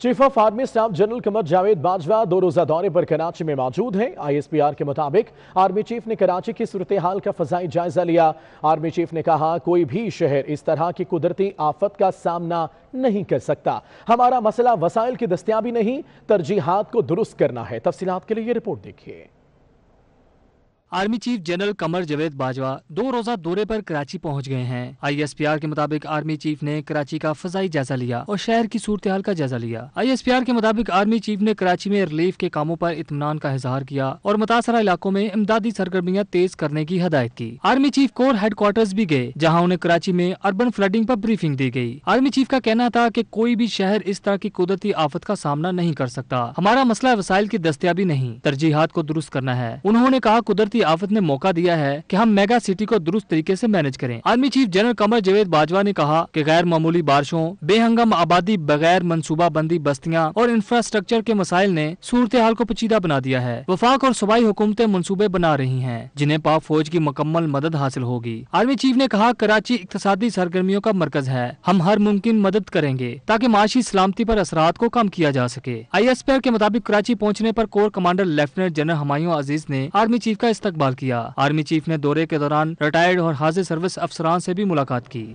chief of army staff general Qamar Javed Bajwa दो रोजा दौरे पर कराची में मौजूद हैं आईएसपीआर के मुताबिक आर्मी चीफ ने कराची की सूरत हाल का फजाई जायजा लिया आर्मी चीफ ने कहा कोई भी शहर इस तरह की कुदरती आफत का सामना नहीं कर सकता हमारा मसला वसाइल की दस्तियाबी नहीं तरजीहत को दुरुस्त करना है तफसीत के लिए ये रिपोर्ट देखिए army chief general Qamar Javed Bajwa दो रोजा दौरे पर कराची पहुंच गए हैं आईएसपीआर के मुताबिक आर्मी चीफ ने कराची का फजाई जायजा लिया और शहर की सूरत हाल का जायजा लिया आईएसपीआर के मुताबिक आर्मी चीफ ने कराची में रिलीफ के कामों पर इतमान का इजहार किया और मुतासरा इलाकों में इमदादी सरगर्मियाँ तेज करने की हदायत की आर्मी चीफ कोर हेडक्वार्टर भी गए जहाँ उन्हें कराची में अर्बन फ्लडिंग आरोप ब्रीफिंग दी गयी आर्मी चीफ का कहना था की कोई भी शहर इस तरह की कुदरती आफत का सामना नहीं कर सकता हमारा मसला वसाइल की दस्तियाबी नहीं तरजीहत को दुरुस्त करना है उन्होंने कहा कुदरती कुदरती आफत ने मौका दिया है कि हम मेगा सिटी को दुरुस्त तरीके ऐसी मैनेज करें army chief general Qamar Javed Bajwa ने कहा की गैर मामूली बारिशों बेहंगम आबादी बगैर मनसूबा बंदी बस्तियाँ और इंफ्रास्ट्रक्चर के मसाइल ने सूरत हाल को पचीदा बना दिया है वफाक और सूबाई हुकूमतें मनसूबे बना रही है जिन्हें पाक फौज की मुकम्मल मदद हासिल होगी आर्मी चीफ ने कहा कराची इकतदी सरगर्मियों का मरकज है हम हर मुमकिन मदद करेंगे ताकि माशी सलामती आरोप असरात को कम किया जा सके आई एस पी आर के मुताबिक कराची पहुँचने आरोप corps commander lieutenant general Humayun Aziz ने आर्मी चीफ का इस्तकबाल किया आर्मी चीफ ने दौरे के दौरान रिटायर्ड और हाजिर सर्विस अफसरान से भी मुलाकात की